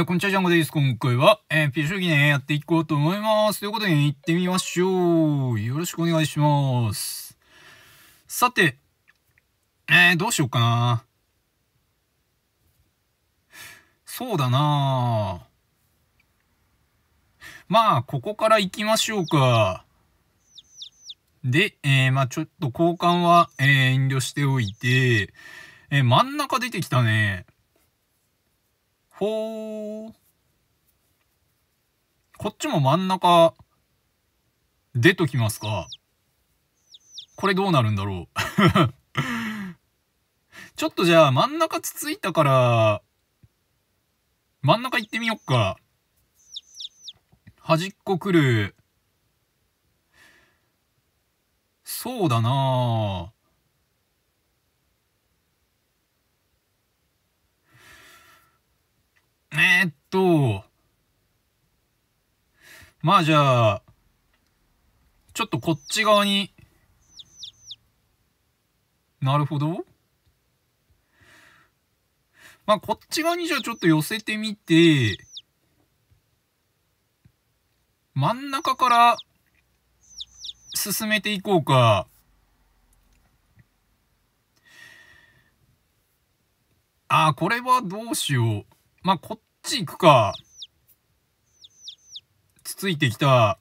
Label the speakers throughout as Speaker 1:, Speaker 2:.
Speaker 1: えー、こんにちは、ジャンゴです。今回は、えー、ピー将棋ね、やっていこうと思います。ということで、行ってみましょう。よろしくお願いします。さて、えー、どうしようかな。そうだなまあ、ここから行きましょうか。で、えー、まあ、ちょっと交換は、えー、遠慮しておいて、えー、真ん中出てきたね。ほー。こっちも真ん中、出ときますか。これどうなるんだろう ちょっとじゃあ真ん中つついたから、真ん中行ってみよっか。端っこ来る。そうだなぁ。えー、っと、まあじゃあ、ちょっとこっち側に、なるほど。まあこっち側にじゃあちょっと寄せてみて、真ん中から進めていこうか。ああ、これはどうしよう。まあ、こっち行くか。つついてきた。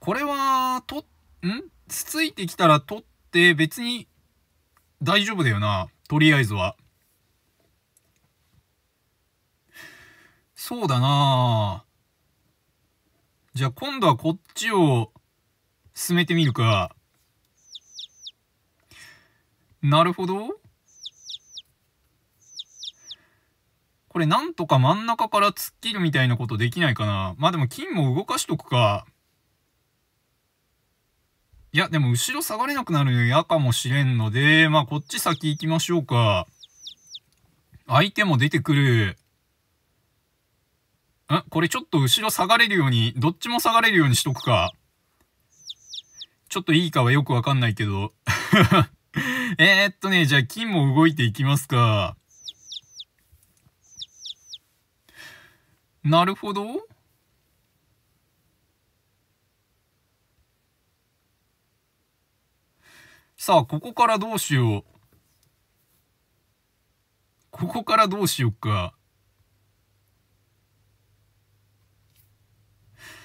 Speaker 1: これは、と、んつついてきたら取って別に大丈夫だよな。とりあえずは。そうだなじゃあ今度はこっちを進めてみるか。なるほど。これなんとか真ん中から突っ切るみたいなことできないかな。まあでも金も動かしとくか。いや、でも後ろ下がれなくなるの嫌かもしれんので、まあこっち先行きましょうか。相手も出てくる。んこれちょっと後ろ下がれるように、どっちも下がれるようにしとくか。ちょっといいかはよくわかんないけど。えっとね、じゃあ金も動いていきますか。なるほど。さあ、ここからどうしよう。ここからどうしようか。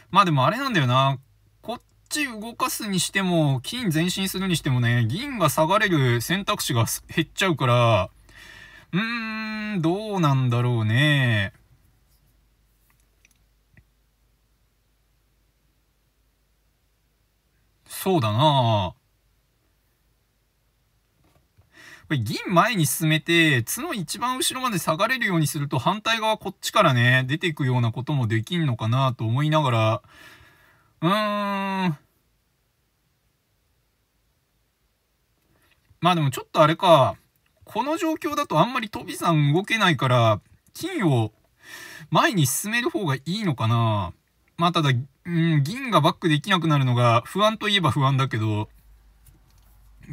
Speaker 1: まあでもあれなんだよな。こっち動かすにしても、金前進するにしてもね、銀が下がれる選択肢が減っちゃうから、うーん、どうなんだろうね。そうだなこれ銀前に進めて、角一番後ろまで下がれるようにすると反対側こっちからね、出ていくようなこともできんのかなと思いながら、うーん。まあでもちょっとあれか、この状況だとあんまり飛び算動けないから、金を前に進める方がいいのかなまあただ、うん、銀がバックできなくなるのが不安といえば不安だけど、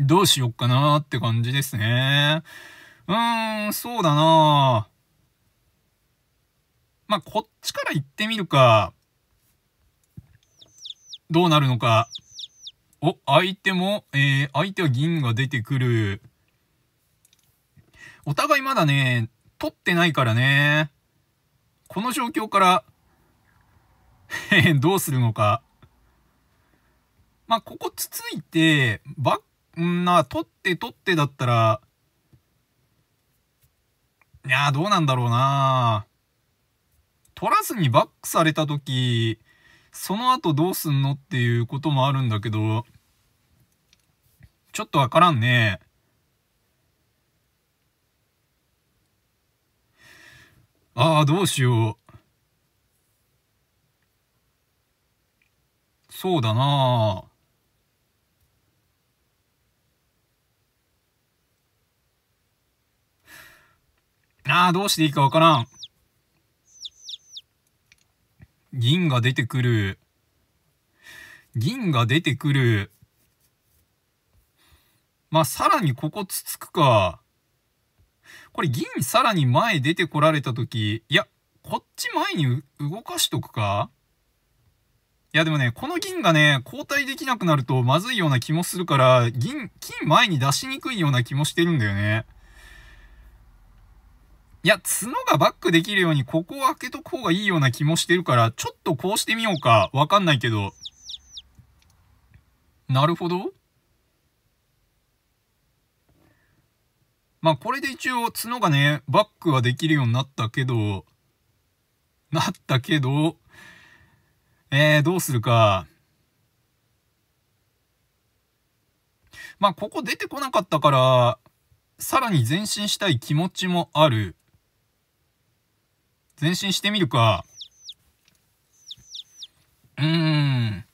Speaker 1: どうしよっかなーって感じですね。うーん、そうだなまあ、こっちから行ってみるか、どうなるのか。お、相手も、えー、相手は銀が出てくる。お互いまだね、取ってないからね。この状況から どうするのか。まあ、ここつついて、ばっ、んな、取って取ってだったら、いやどうなんだろうな取らずにバックされた時、その後どうすんのっていうこともあるんだけど、ちょっとわからんね。ああ、どうしよう。そうだなあああ、どうしていいかわからん。銀が出てくる。銀が出てくる。まあ、さらにここつつくか。これ銀さらに前出てこられた時、いや、こっち前に動かしとくかいやでもね、この銀がね、交代できなくなるとまずいような気もするから、銀、金前に出しにくいような気もしてるんだよね。いや、角がバックできるようにここを開けとく方がいいような気もしてるから、ちょっとこうしてみようか。わかんないけど。なるほど。まあこれで一応角がね、バックはできるようになったけど、なったけど、えー、どうするか。まあ、ここ出てこなかったから、さらに前進したい気持ちもある。前進してみるか。うーん。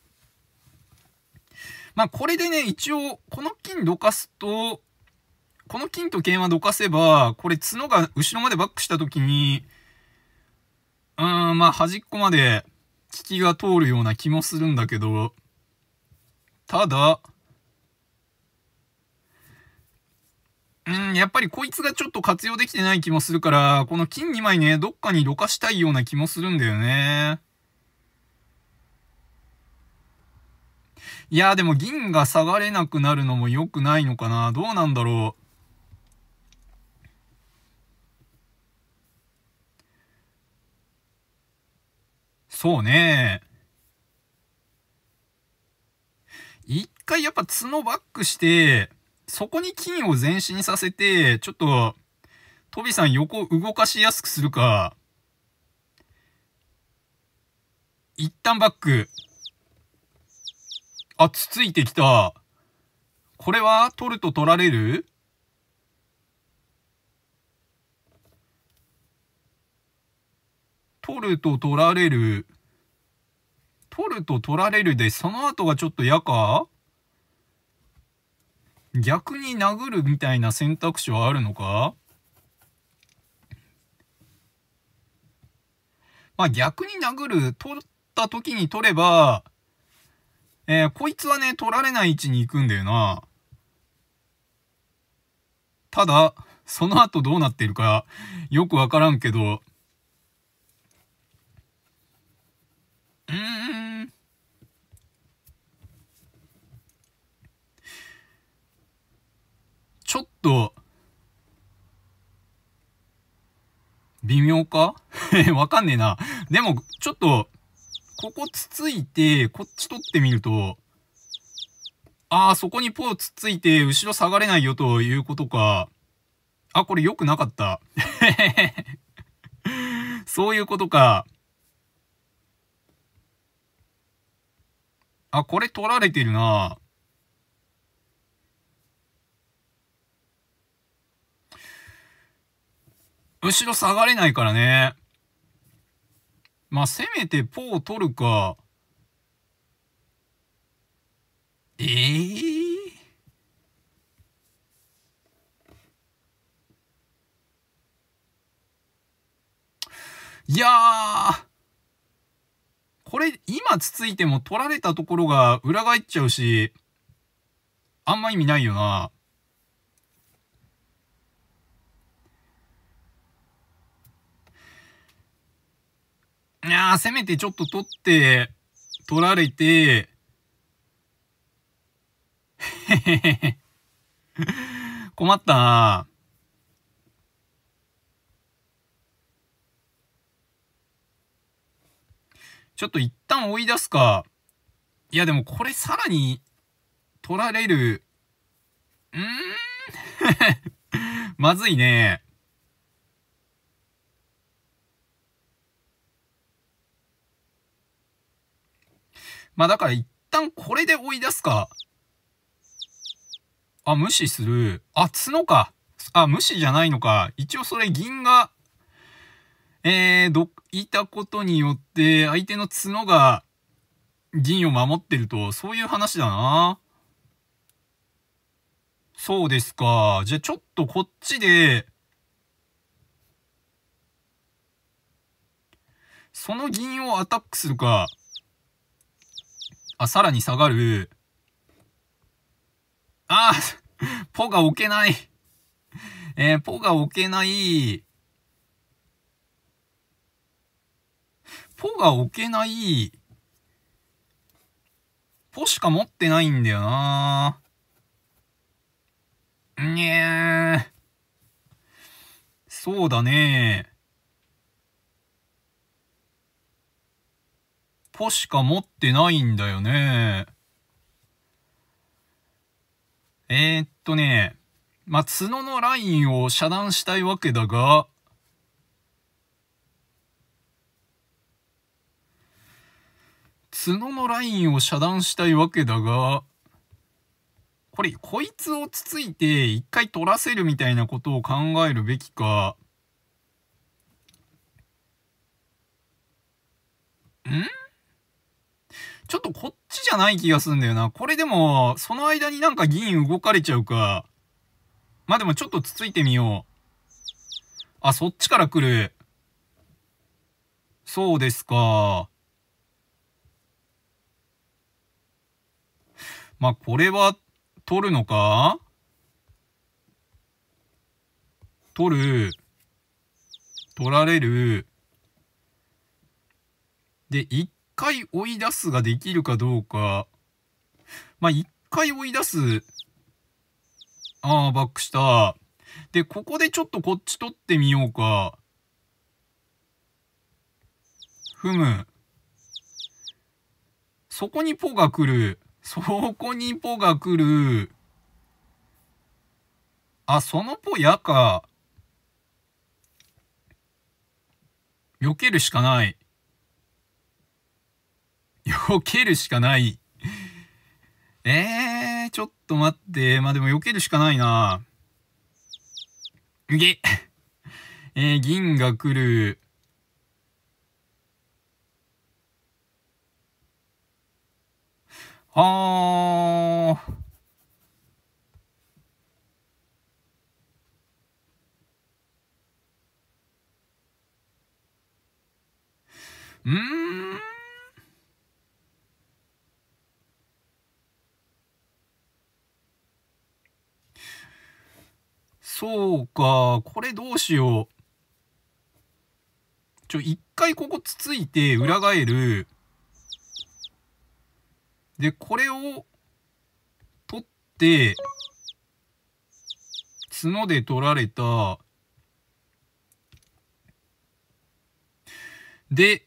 Speaker 1: まあ、これでね、一応、この金どかすと、この金と桂馬どかせば、これ角が後ろまでバックした時に、うーん、まあ、端っこまで聞きが通るような気もするんだけど、ただ、うん、やっぱりこいつがちょっと活用できてない気もするから、この金2枚ね、どっかにどかしたいような気もするんだよね。いやでも銀が下がれなくなるのも良くないのかな。どうなんだろう。そうね。一回やっぱ角バックして、そこに金を前進させて、ちょっと、トビさん横を動かしやすくするか、一旦バック。あ、つついてきた。これは取ると取られる取ると取られる。取ると取られるで、その後がちょっと嫌か逆に殴るみたいな選択肢はあるのかまあ逆に殴る、取った時に取れば、えー、こいつはね、取られない位置に行くんだよな。ただ、その後どうなってるか、よくわからんけど、うん、と、微妙か わかんねえな。でも、ちょっと、ここつついて、こっち取ってみると、ああ、そこにポーつついて、後ろ下がれないよということか。あ、これ良くなかった。そういうことか。あ、これ取られてるな。後ろ下がれないからね。まあ、せめてポー取るか。ええー、いやーこれ、今つついても取られたところが裏返っちゃうし、あんま意味ないよな。いやー、せめてちょっと取って、取られて、へへへへ。困ったなちょっと一旦追い出すか。いや、でもこれさらに取られる。うーん まずいね。まあだから一旦これで追い出すか。あ、無視する。あ、角か。あ、無視じゃないのか。一応それ銀が、えー、ど、いたことによって相手の角が銀を守ってると、そういう話だな。そうですか。じゃあちょっとこっちで、その銀をアタックするか。あ、さらに下がる。あポが置けないえー、ポが置けない。ポが置けない。ポしか持ってないんだよなにゃー。そうだねポしか持ってないんだよね。えー、っとね、まあ、角のラインを遮断したいわけだが、角のラインを遮断したいわけだが、これ、こいつをつついて一回取らせるみたいなことを考えるべきか。んちょっとこっちじゃない気がするんだよな。これでも、その間になんか銀動かれちゃうか。まあでもちょっとつついてみよう。あ、そっちから来る。そうですか。まあこれは、取るのか取る。取られる。で、一回追い出すができるかどうか。まあ、一回追い出す。ああ、バックした。で、ここでちょっとこっち取ってみようか。ふむ。そこにポが来る。そこにポが来る。あ、そのポやか。避けるしかない。避けるしかない。えー、ちょっと待って。まあ、でも避けるしかないな。げ えー、銀が来る。あー。うん。そうか、これどうしよう。ちょ、一回ここつついて裏返る。で、これを取って、角で取られた。で、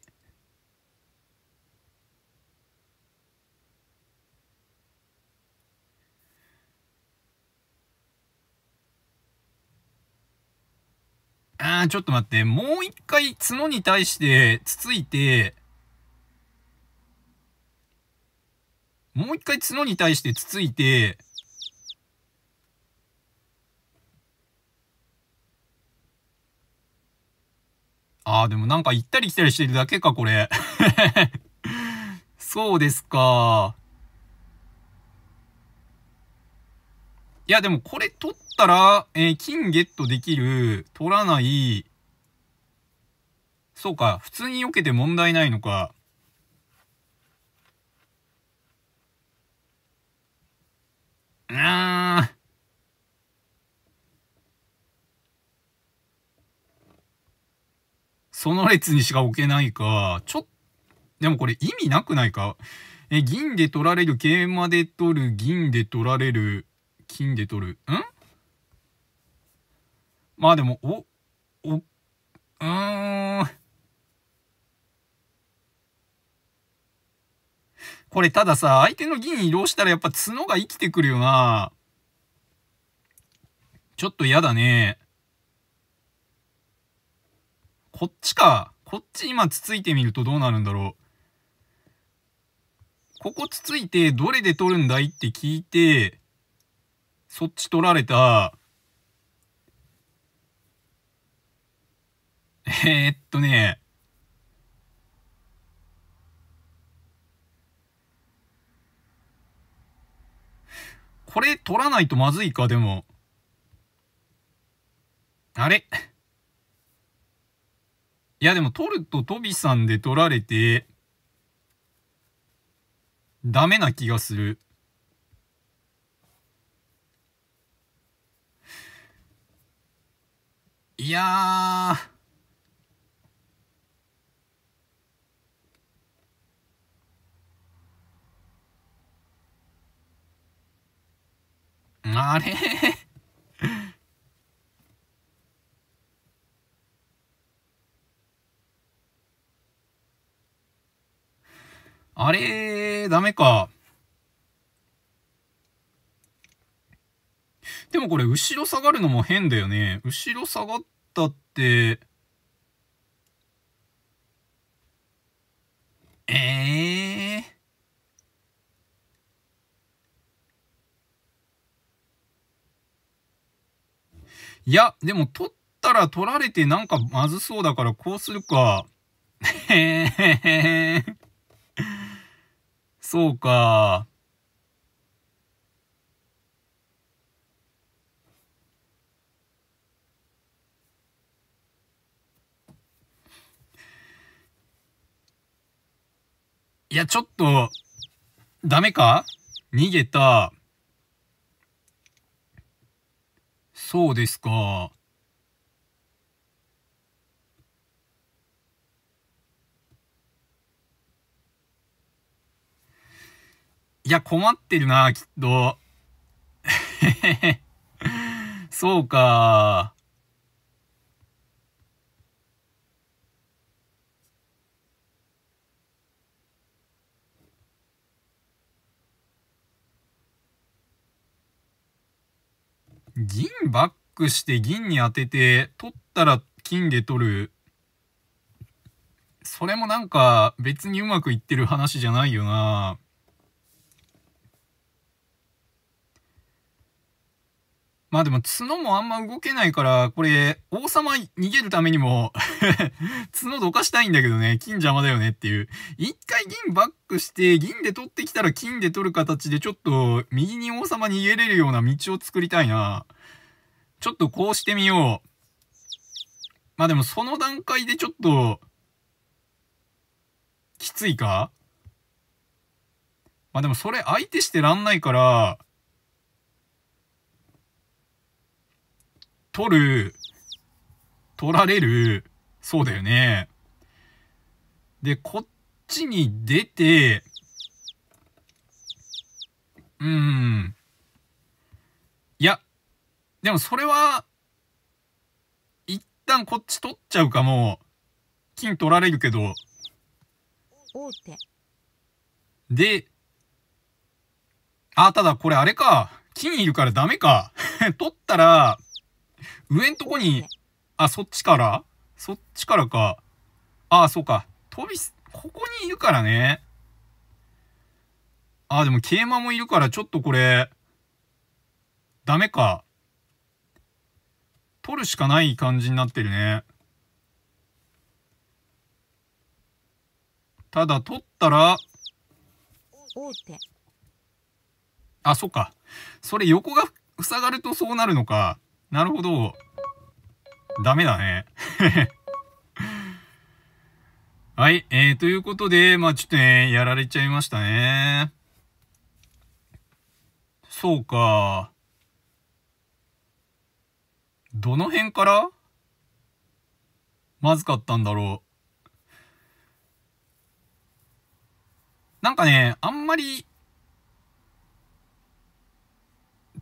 Speaker 1: あー、ちょっと待って。もう一回角に対してつついて、もう一回角に対してつついて、ああ、でもなんか行ったり来たりしてるだけか、これ そうですか。いや、でもこれ取ったら、えー、金ゲットできる、取らない、そうか、普通に避けて問題ないのか。うーん。その列にしか置けないか。ちょっ、でもこれ意味なくないかえ、銀で取られる、桂馬で取る、銀で取られる。金で取る。んまあでも、お、お、うーん。これたださ、相手の銀移動したらやっぱ角が生きてくるよな。ちょっと嫌だね。こっちか。こっち今つついてみるとどうなるんだろう。ここつついてどれで取るんだいって聞いて、そっち取られた。えー、っとね。これ取らないとまずいか、でも。あれいや、でも取るとトビさんで取られて、ダメな気がする。いやあれ あれダメか。でもこれ、後ろ下がるのも変だよね。後ろ下がって、タって、ええー、いや、でも取ったら取られてなんかまずそうだからこうするか。へへへへ。そうか。いや、ちょっと、ダメか逃げた。そうですか。いや、困ってるな、きっと。そうか。銀バックして銀に当てて、取ったら金で取る。それもなんか別にうまくいってる話じゃないよな。まあでも角もあんま動けないから、これ、王様逃げるためにも 角どかしたいんだけどね、金邪魔だよねっていう。一回銀バックして、銀で取ってきたら金で取る形で、ちょっと右に王様逃げれるような道を作りたいな。ちょっとこうしてみよう。まあでもその段階でちょっと、きついかまあでもそれ相手してらんないから、取る、取られる、そうだよね。で、こっちに出て、うーん。いや、でもそれは、一旦こっち取っちゃうかも。金取られるけど。で、あ、ただこれあれか。金いるからダメか。取ったら、上んとこに、あ、そっちからそっちからか。ああ、そうか。飛び、ここにいるからね。ああ、でも桂馬もいるからちょっとこれ、ダメか。取るしかない感じになってるね。ただ取ったら、あ、そっか。それ横が塞がるとそうなるのか。なるほど。ダメだね。はい、えー、ということで、まあちょっとね、やられちゃいましたね。そうか。どの辺からまずかったんだろう。なんかね、あんまり、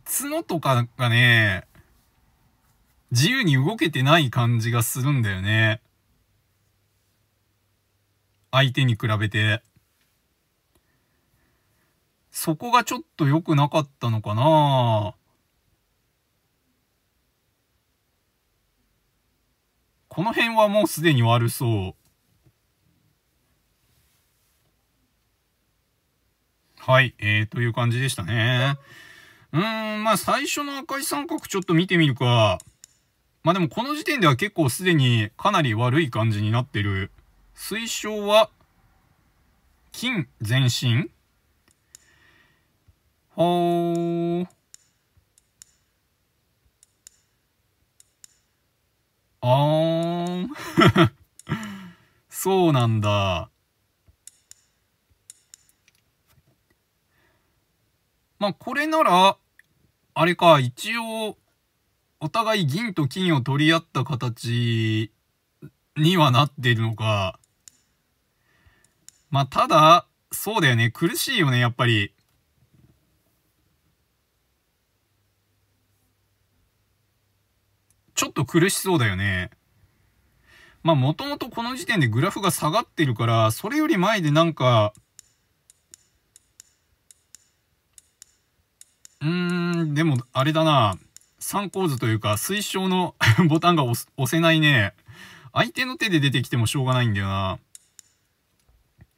Speaker 1: 角とかがね、自由に動けてない感じがするんだよね。相手に比べて。そこがちょっと良くなかったのかなこの辺はもうすでに悪そう。はい、えー、という感じでしたね。うーん、まあ最初の赤い三角ちょっと見てみるか。まあでもこの時点では結構すでにかなり悪い感じになってる。推奨は、金全身ほー。あーん。そうなんだ。まあこれなら、あれか、一応、お互い銀と金を取り合った形にはなっているのか。まあ、ただ、そうだよね。苦しいよね、やっぱり。ちょっと苦しそうだよね。まあ、もともとこの時点でグラフが下がってるから、それより前でなんか、うーん、でも、あれだな。参考図というか、推奨の ボタンが押せないね。相手の手で出てきてもしょうがないんだよな。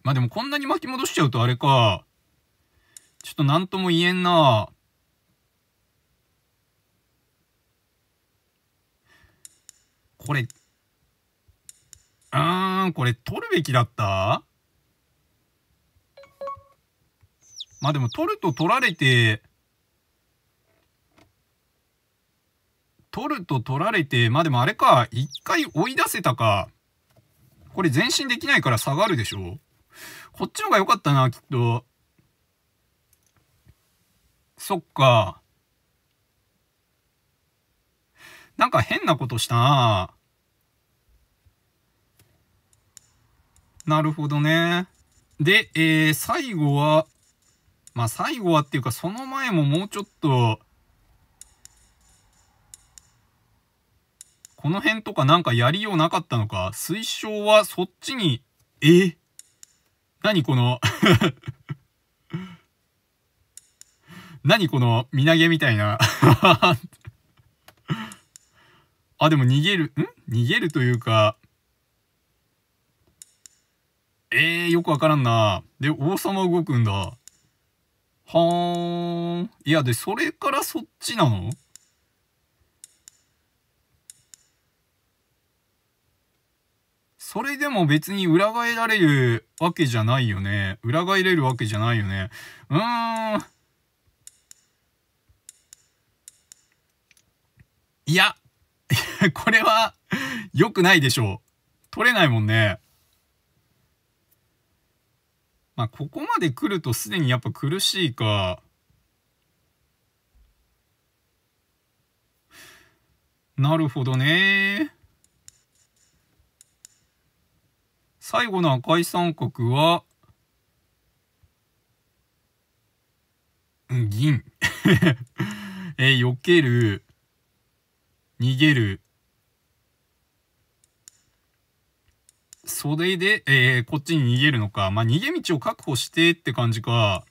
Speaker 1: まあでもこんなに巻き戻しちゃうとあれか。ちょっと何とも言えんな。これ、うーん、これ取るべきだったまあでも取ると取られて、取ると取られて、まあでもあれか、一回追い出せたか。これ前進できないから下がるでしょこっちの方が良かったな、きっと。そっか。なんか変なことしたななるほどね。で、えー、最後は、まあ最後はっていうかその前ももうちょっと、この辺とかなんかやりようなかったのか、推奨はそっちに、え何この 何この、身投げみたいな あ、でも逃げる、ん逃げるというか、えー、よくわからんな。で、王様動くんだ。はーん。いや、で、それからそっちなのそれでも別に裏返られるわけじゃないよね。裏返れるわけじゃないよね。うーん。いや、これは良くないでしょう。取れないもんね。まあ、ここまで来るとすでにやっぱ苦しいか。なるほどね最後の赤い三角は、銀。えー、避ける、逃げる。それで、えー、こっちに逃げるのか。まあ、逃げ道を確保してって感じか。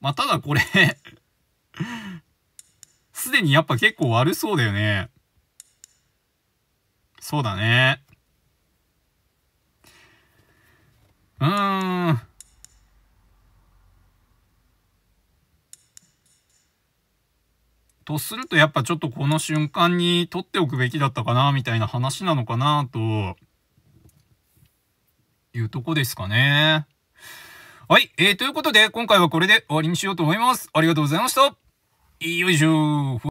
Speaker 1: まあ、ただこれ すでにやっぱ結構悪そうだよね。そうだね。うーん。とするとやっぱちょっとこの瞬間に撮っておくべきだったかなみたいな話なのかなというとこですかね。はい。えー、ということで今回はこれで終わりにしようと思います。ありがとうございました。よいしょ